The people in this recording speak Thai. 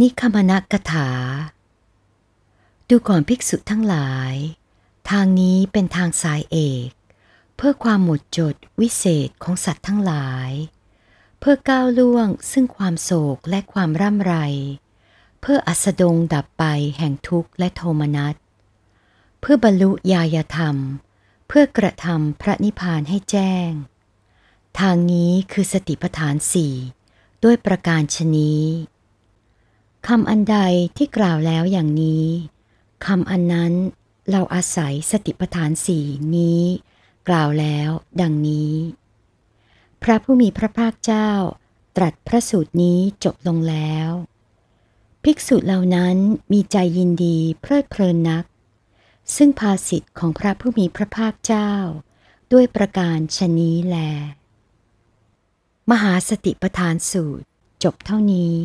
นิคมักถา ดูก่อนภิกษุทั้งหลาย ทางนี้เป็นทางสายเอก เพื่อความหมดจดวิเศษของสัตว์ทั้งหลาย เพื่อก้าวล่วงซึ่งความโศกและความร่ำไร เพื่ออัสดงดับไปแห่งทุกข์และโทมนัส เพื่อบรรลุญาญธรรม เพื่อกระทำพระนิพพานให้แจ้ง ทางนี้คือสติปัฏฐานสี่ด้วยประการชนี้คำอันใดที่กล่าวแล้วอย่างนี้คำอันนั้นเราอาศัยสติปัฏฐานสีนี้ กล่าวแล้วดังนี้ พระผู้มีพระภาคเจ้าตรัสพระสูตรนี้จบลงแล้ว ภิกษุเหล่านั้นมีใจยินดีเพลิดเพลินนัก ซึ่งภาสิทธิ์ของพระผู้มีพระภาคเจ้าด้วยประการชนี้แล มหาสติปทานสูตรจบเท่านี้